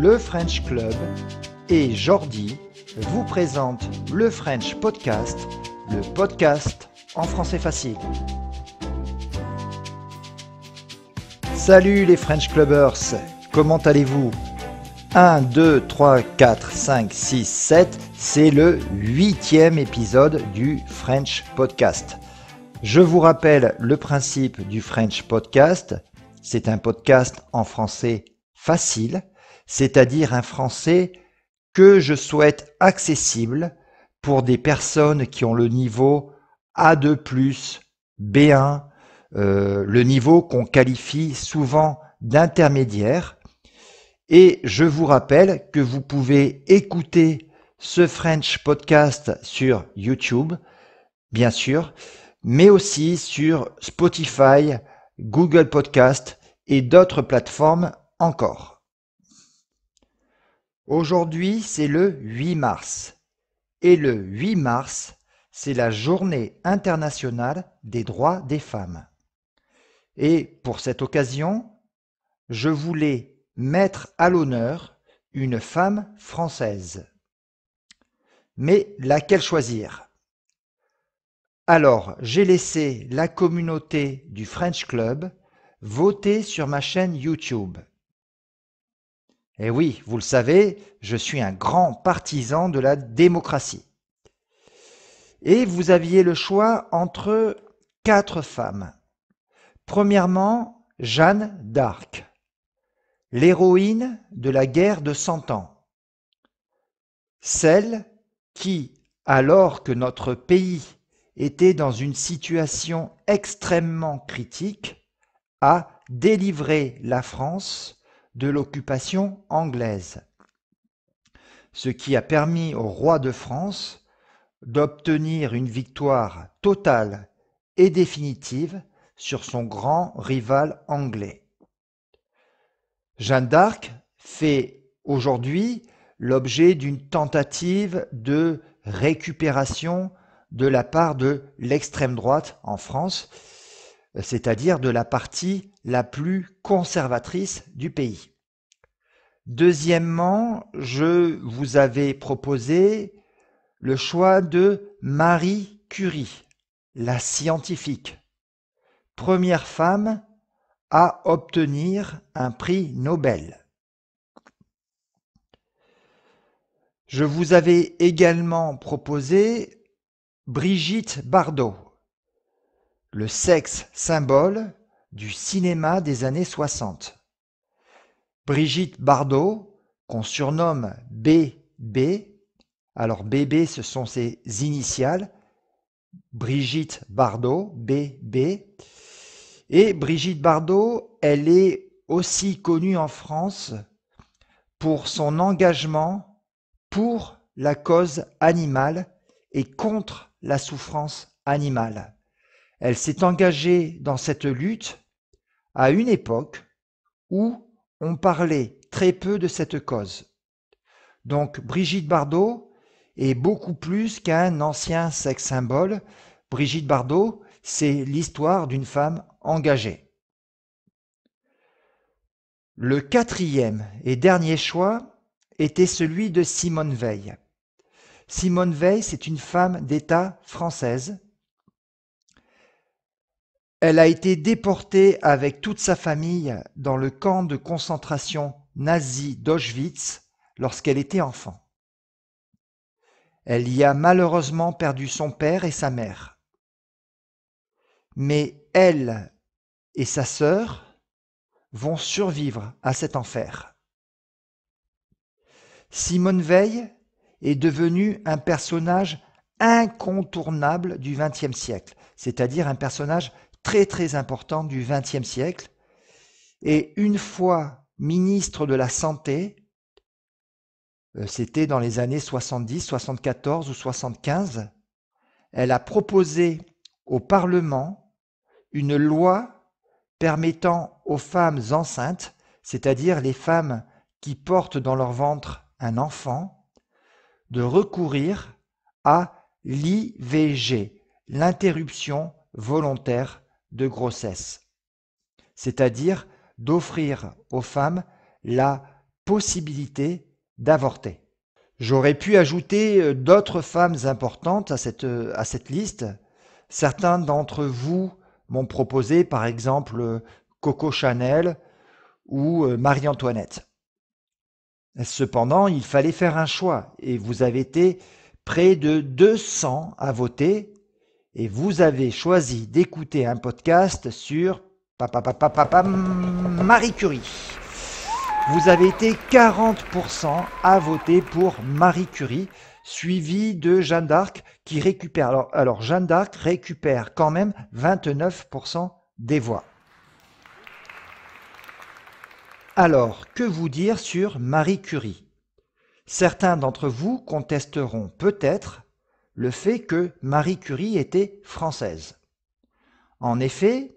le French Club et Jordi vous présente le French Podcast, le podcast en français facile. Salut les French Clubbers, comment allez-vous 1, 2, 3, 4, 5, 6, 7, c'est le huitième épisode du French Podcast. Je vous rappelle le principe du French Podcast. C'est un podcast en français facile c'est-à-dire un français que je souhaite accessible pour des personnes qui ont le niveau A2+, B1, euh, le niveau qu'on qualifie souvent d'intermédiaire. Et je vous rappelle que vous pouvez écouter ce French podcast sur YouTube, bien sûr, mais aussi sur Spotify, Google Podcast et d'autres plateformes encore. Aujourd'hui, c'est le 8 mars. Et le 8 mars, c'est la journée internationale des droits des femmes. Et pour cette occasion, je voulais mettre à l'honneur une femme française. Mais laquelle choisir Alors, j'ai laissé la communauté du French Club voter sur ma chaîne YouTube. Et eh oui, vous le savez, je suis un grand partisan de la démocratie. Et vous aviez le choix entre quatre femmes. Premièrement, Jeanne d'Arc, l'héroïne de la guerre de Cent Ans, celle qui, alors que notre pays était dans une situation extrêmement critique, a délivré la France de l'occupation anglaise, ce qui a permis au roi de France d'obtenir une victoire totale et définitive sur son grand rival anglais. Jeanne d'Arc fait aujourd'hui l'objet d'une tentative de récupération de la part de l'extrême droite en France, c'est-à-dire de la partie la plus conservatrice du pays. Deuxièmement, je vous avais proposé le choix de Marie Curie, la scientifique, première femme à obtenir un prix Nobel. Je vous avais également proposé Brigitte Bardot, le sexe symbole du cinéma des années 60. Brigitte Bardot, qu'on surnomme BB, alors BB ce sont ses initiales, Brigitte Bardot, BB, et Brigitte Bardot, elle est aussi connue en France pour son engagement pour la cause animale et contre la souffrance animale. Elle s'est engagée dans cette lutte à une époque où on parlait très peu de cette cause. Donc Brigitte Bardot est beaucoup plus qu'un ancien sexe symbole. Brigitte Bardot, c'est l'histoire d'une femme engagée. Le quatrième et dernier choix était celui de Simone Veil. Simone Veil, c'est une femme d'État française elle a été déportée avec toute sa famille dans le camp de concentration nazi d'Auschwitz lorsqu'elle était enfant. Elle y a malheureusement perdu son père et sa mère. Mais elle et sa sœur vont survivre à cet enfer. Simone Veil est devenue un personnage incontournable du XXe siècle, c'est-à-dire un personnage très très importante du XXe siècle. Et une fois ministre de la Santé, euh, c'était dans les années 70, 74 ou 75, elle a proposé au Parlement une loi permettant aux femmes enceintes, c'est-à-dire les femmes qui portent dans leur ventre un enfant, de recourir à l'IVG, l'interruption volontaire de grossesse, c'est-à-dire d'offrir aux femmes la possibilité d'avorter. J'aurais pu ajouter euh, d'autres femmes importantes à cette, euh, à cette liste. Certains d'entre vous m'ont proposé par exemple Coco Chanel ou euh, Marie-Antoinette. Cependant, il fallait faire un choix et vous avez été près de 200 à voter et vous avez choisi d'écouter un podcast sur papa, papa, papa, Marie Curie. Vous avez été 40% à voter pour Marie Curie, suivi de Jeanne d'Arc qui récupère. Alors, alors Jeanne d'Arc récupère quand même 29% des voix. Alors, que vous dire sur Marie Curie Certains d'entre vous contesteront peut-être le fait que Marie Curie était française. En effet,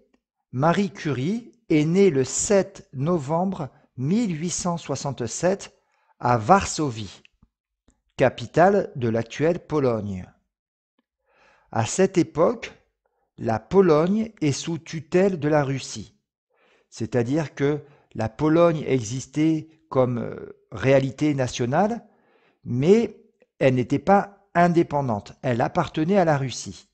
Marie Curie est née le 7 novembre 1867 à Varsovie, capitale de l'actuelle Pologne. À cette époque, la Pologne est sous tutelle de la Russie, c'est-à-dire que la Pologne existait comme euh, réalité nationale, mais elle n'était pas indépendante. Elle appartenait à la Russie.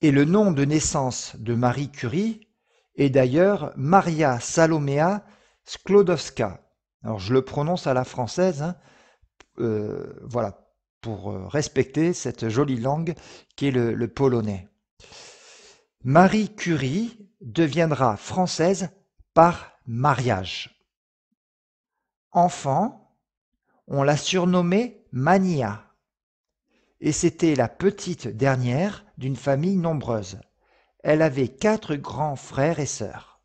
Et le nom de naissance de Marie Curie est d'ailleurs Maria Salomea Sklodowska. Alors je le prononce à la française, hein. euh, voilà, pour euh, respecter cette jolie langue qui est le, le polonais. Marie Curie deviendra française par mariage. Enfant, on l'a surnommée Mania, Et c'était la petite dernière d'une famille nombreuse. Elle avait quatre grands frères et sœurs.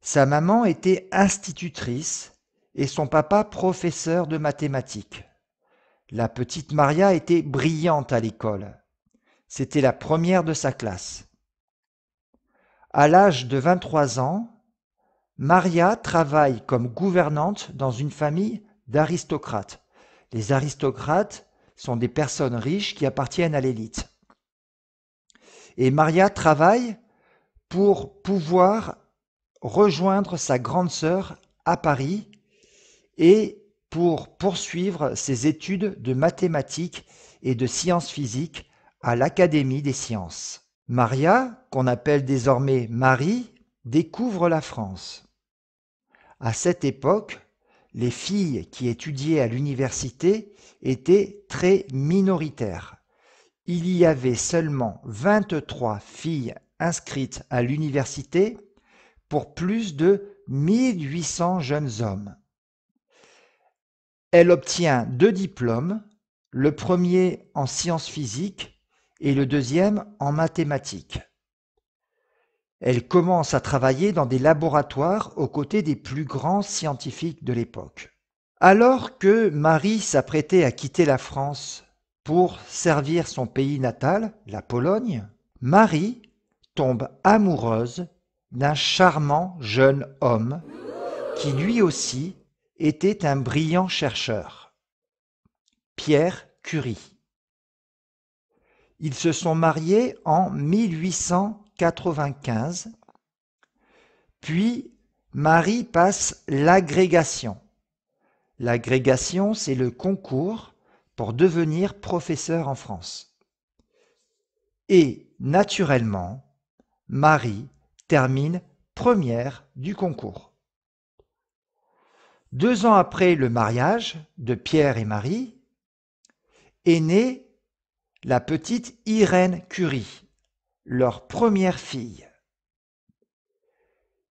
Sa maman était institutrice et son papa professeur de mathématiques. La petite Maria était brillante à l'école. C'était la première de sa classe. À l'âge de 23 ans, Maria travaille comme gouvernante dans une famille d'aristocrates. Les aristocrates sont des personnes riches qui appartiennent à l'élite. Et Maria travaille pour pouvoir rejoindre sa grande sœur à Paris et pour poursuivre ses études de mathématiques et de sciences physiques à l'Académie des sciences. Maria, qu'on appelle désormais Marie, découvre la France. À cette époque, les filles qui étudiaient à l'université étaient très minoritaires. Il y avait seulement 23 filles inscrites à l'université pour plus de 1800 jeunes hommes. Elle obtient deux diplômes, le premier en sciences physiques et le deuxième en mathématiques. Elle commence à travailler dans des laboratoires aux côtés des plus grands scientifiques de l'époque. Alors que Marie s'apprêtait à quitter la France pour servir son pays natal, la Pologne, Marie tombe amoureuse d'un charmant jeune homme qui lui aussi était un brillant chercheur, Pierre Curie. Ils se sont mariés en 1800. Puis Marie passe l'agrégation. L'agrégation, c'est le concours pour devenir professeur en France. Et naturellement, Marie termine première du concours. Deux ans après le mariage de Pierre et Marie, est née la petite Irène Curie leur première fille.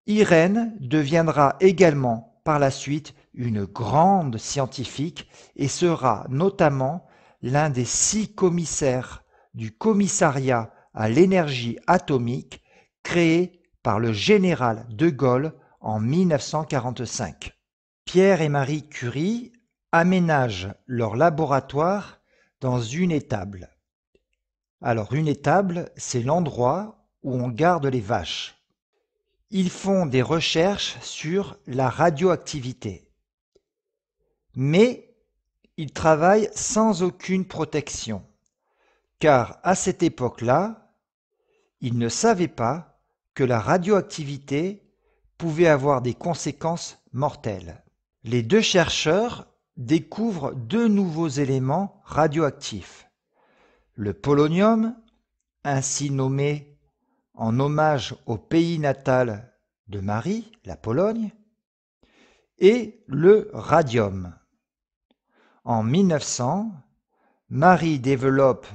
Irène deviendra également par la suite une grande scientifique et sera notamment l'un des six commissaires du commissariat à l'énergie atomique créé par le général de Gaulle en 1945. Pierre et Marie Curie aménagent leur laboratoire dans une étable. Alors une étable, c'est l'endroit où on garde les vaches. Ils font des recherches sur la radioactivité. Mais ils travaillent sans aucune protection, car à cette époque-là, ils ne savaient pas que la radioactivité pouvait avoir des conséquences mortelles. Les deux chercheurs découvrent deux nouveaux éléments radioactifs. Le polonium, ainsi nommé en hommage au pays natal de Marie, la Pologne, et le radium. En 1900, Marie développe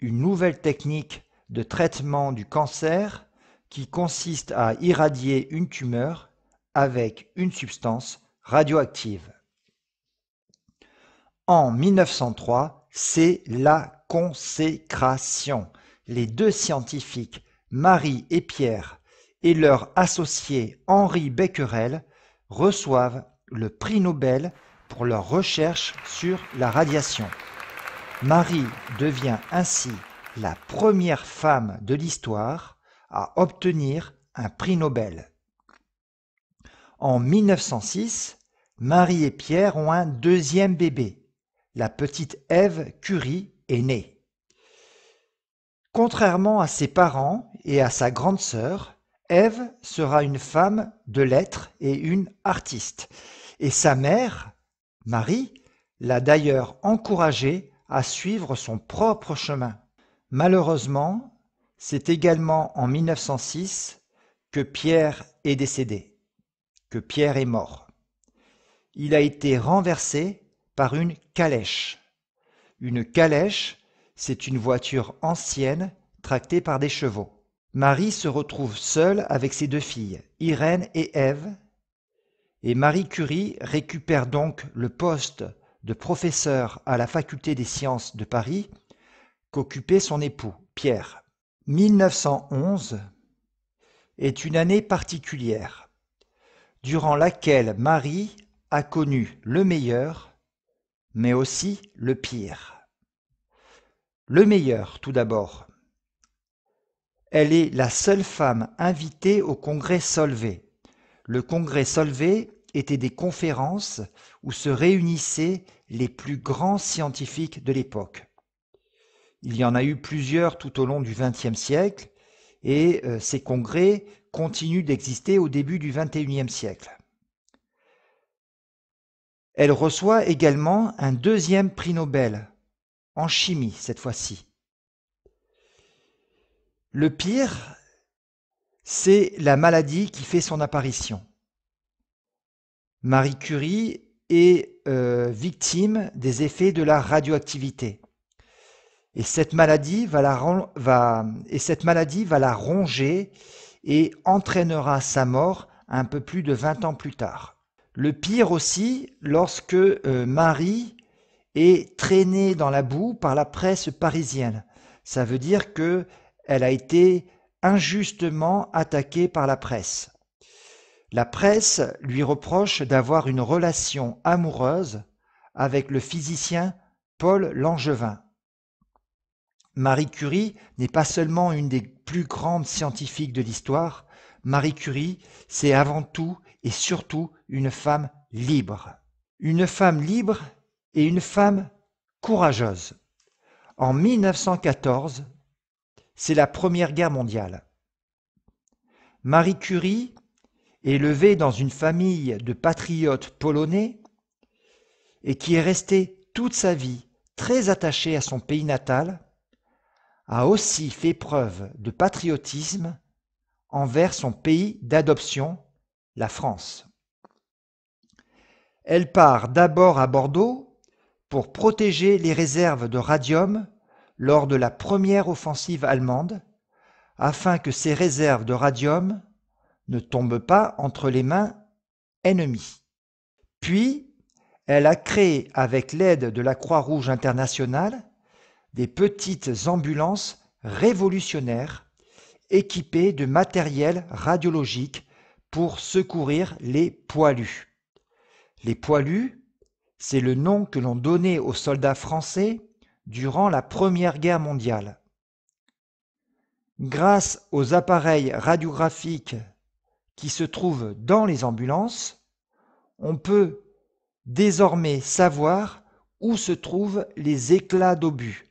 une nouvelle technique de traitement du cancer qui consiste à irradier une tumeur avec une substance radioactive. En 1903, c'est la consécration. Les deux scientifiques, Marie et Pierre, et leur associé Henri Becquerel reçoivent le prix Nobel pour leurs recherches sur la radiation. Marie devient ainsi la première femme de l'histoire à obtenir un prix Nobel. En 1906, Marie et Pierre ont un deuxième bébé, la petite Ève Curie est née. Contrairement à ses parents et à sa grande sœur, Ève sera une femme de lettres et une artiste. Et sa mère, Marie, l'a d'ailleurs encouragée à suivre son propre chemin. Malheureusement, c'est également en 1906 que Pierre est décédé, que Pierre est mort. Il a été renversé par une calèche. Une calèche, c'est une voiture ancienne tractée par des chevaux. Marie se retrouve seule avec ses deux filles, Irène et Ève, et Marie Curie récupère donc le poste de professeur à la faculté des sciences de Paris qu'occupait son époux, Pierre. 1911 est une année particulière, durant laquelle Marie a connu le meilleur mais aussi le pire. Le meilleur, tout d'abord. Elle est la seule femme invitée au congrès Solvay. Le congrès Solvay était des conférences où se réunissaient les plus grands scientifiques de l'époque. Il y en a eu plusieurs tout au long du XXe siècle et euh, ces congrès continuent d'exister au début du XXIe siècle. Elle reçoit également un deuxième prix Nobel, en chimie cette fois-ci. Le pire, c'est la maladie qui fait son apparition. Marie Curie est euh, victime des effets de la radioactivité. Et cette maladie va la, et cette maladie va la ronger et entraînera sa mort un peu plus de 20 ans plus tard. Le pire aussi, lorsque euh, Marie est traînée dans la boue par la presse parisienne. Ça veut dire qu'elle a été injustement attaquée par la presse. La presse lui reproche d'avoir une relation amoureuse avec le physicien Paul Langevin. Marie Curie n'est pas seulement une des plus grandes scientifiques de l'histoire, Marie Curie, c'est avant tout et surtout une femme libre. Une femme libre et une femme courageuse. En 1914, c'est la Première Guerre mondiale. Marie Curie, élevée dans une famille de patriotes polonais, et qui est restée toute sa vie très attachée à son pays natal, a aussi fait preuve de patriotisme envers son pays d'adoption, la France. Elle part d'abord à Bordeaux pour protéger les réserves de radium lors de la première offensive allemande, afin que ces réserves de radium ne tombent pas entre les mains ennemies. Puis, elle a créé, avec l'aide de la Croix-Rouge internationale, des petites ambulances révolutionnaires équipés de matériel radiologique pour secourir les poilus. Les poilus, c'est le nom que l'on donnait aux soldats français durant la Première Guerre mondiale. Grâce aux appareils radiographiques qui se trouvent dans les ambulances, on peut désormais savoir où se trouvent les éclats d'obus,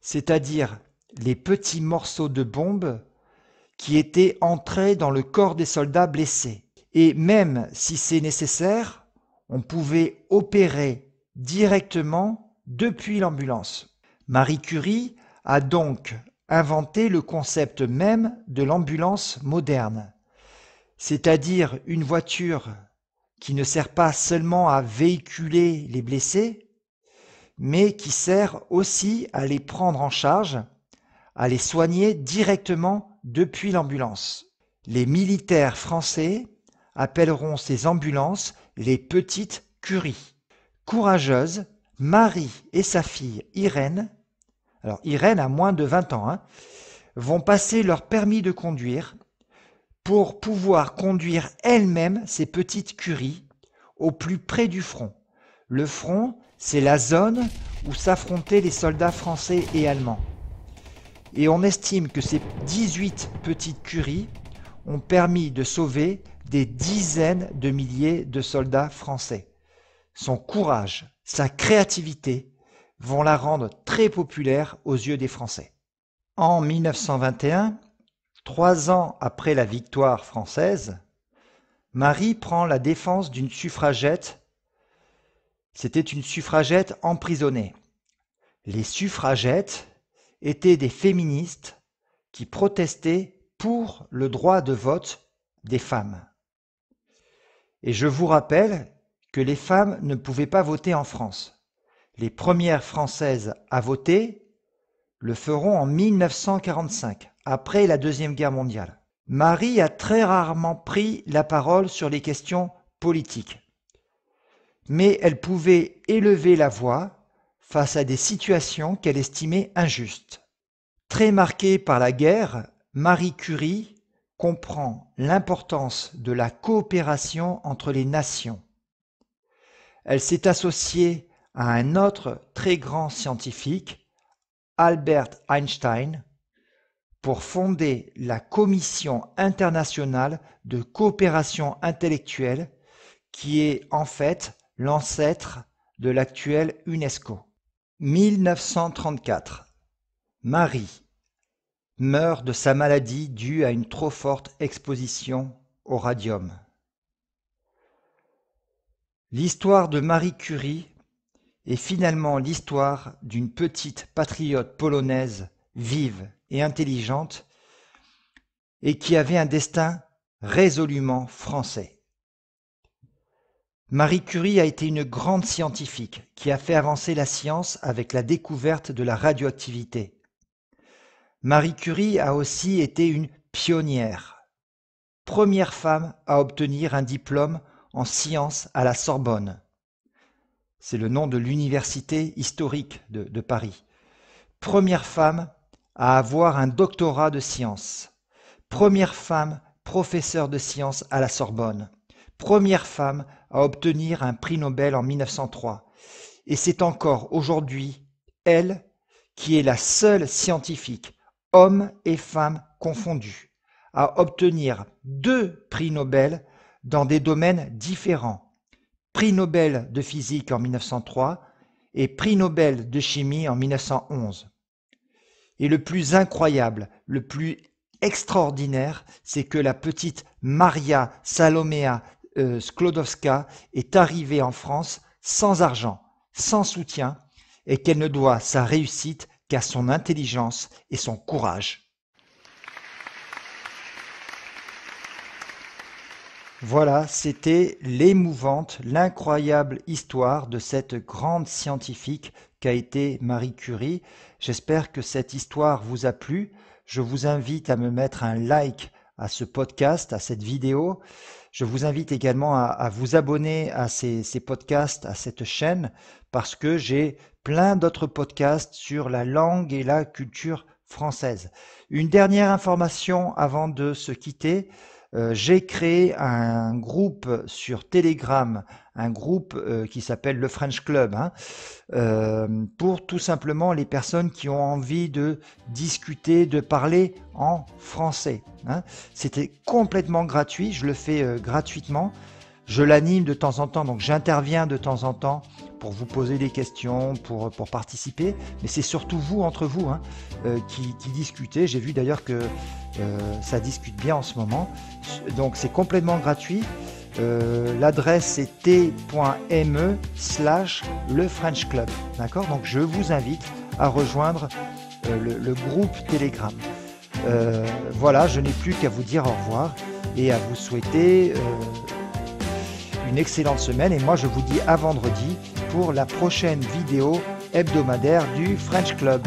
c'est-à-dire les petits morceaux de bombes qui était entrés dans le corps des soldats blessés. Et même si c'est nécessaire, on pouvait opérer directement depuis l'ambulance. Marie Curie a donc inventé le concept même de l'ambulance moderne, c'est-à-dire une voiture qui ne sert pas seulement à véhiculer les blessés, mais qui sert aussi à les prendre en charge, à les soigner directement depuis l'ambulance. Les militaires français appelleront ces ambulances les petites curies. Courageuses, Marie et sa fille Irène, alors Irène a moins de 20 ans, hein, vont passer leur permis de conduire pour pouvoir conduire elles-mêmes ces petites curies au plus près du front. Le front, c'est la zone où s'affrontaient les soldats français et allemands et on estime que ces 18 petites curies ont permis de sauver des dizaines de milliers de soldats français. Son courage, sa créativité vont la rendre très populaire aux yeux des Français. En 1921, trois ans après la victoire française, Marie prend la défense d'une suffragette. C'était une suffragette emprisonnée. Les suffragettes étaient des féministes qui protestaient pour le droit de vote des femmes. Et je vous rappelle que les femmes ne pouvaient pas voter en France. Les premières Françaises à voter le feront en 1945, après la Deuxième Guerre mondiale. Marie a très rarement pris la parole sur les questions politiques, mais elle pouvait élever la voix face à des situations qu'elle estimait injustes. Très marquée par la guerre, Marie Curie comprend l'importance de la coopération entre les nations. Elle s'est associée à un autre très grand scientifique, Albert Einstein, pour fonder la Commission internationale de coopération intellectuelle, qui est en fait l'ancêtre de l'actuelle UNESCO. 1934 Marie meurt de sa maladie due à une trop forte exposition au radium. L'histoire de Marie Curie est finalement l'histoire d'une petite patriote polonaise vive et intelligente et qui avait un destin résolument français. Marie Curie a été une grande scientifique qui a fait avancer la science avec la découverte de la radioactivité. Marie Curie a aussi été une pionnière, première femme à obtenir un diplôme en sciences à la Sorbonne. C'est le nom de l'université historique de, Paris. Première femme à avoir un doctorat de sciences. Première femme professeure de sciences à la Sorbonne première femme à obtenir un prix Nobel en 1903. Et c'est encore aujourd'hui elle qui est la seule scientifique, homme et femme confondus, à obtenir deux prix Nobel dans des domaines différents. Prix Nobel de physique en 1903 et prix Nobel de chimie en 1911. Et le plus incroyable, le plus extraordinaire, c'est que la petite Maria Salomea euh, Sklodowska est arrivée en France sans argent, sans soutien, et qu'elle ne doit sa réussite qu'à son intelligence et son courage. Voilà, c'était l'émouvante, l'incroyable histoire de cette grande scientifique qu'a été Marie Curie. J'espère que cette histoire vous a plu. Je vous invite à me mettre un like à ce podcast, à cette vidéo. Je vous invite également à, vous abonner à ces, ces, podcasts, à cette chaîne, parce que j'ai plein d'autres podcasts sur la langue et la culture française. Une dernière information avant de se quitter. Euh, j'ai créé un groupe sur Telegram, un groupe euh, qui s'appelle le French Club, hein, euh, pour tout simplement les personnes qui ont envie de discuter, de parler en français. Hein. C'était complètement gratuit, je le fais gratuitement. Je l'anime de temps en temps, donc j'interviens de temps en temps pour vous poser des questions, pour, participer, mais c'est surtout vous, entre vous, hein, euh, qui, discutez. J'ai vu d'ailleurs que euh, ça discute bien en ce moment. Donc c'est complètement gratuit. Euh, l'adresse est t.me slash le French Club. D'accord Donc je vous invite à rejoindre le, groupe Telegram. voilà, je n'ai plus qu'à vous dire au revoir et à vous souhaiter une excellente semaine. Et moi, je vous dis à vendredi pour la prochaine vidéo hebdomadaire du French Club.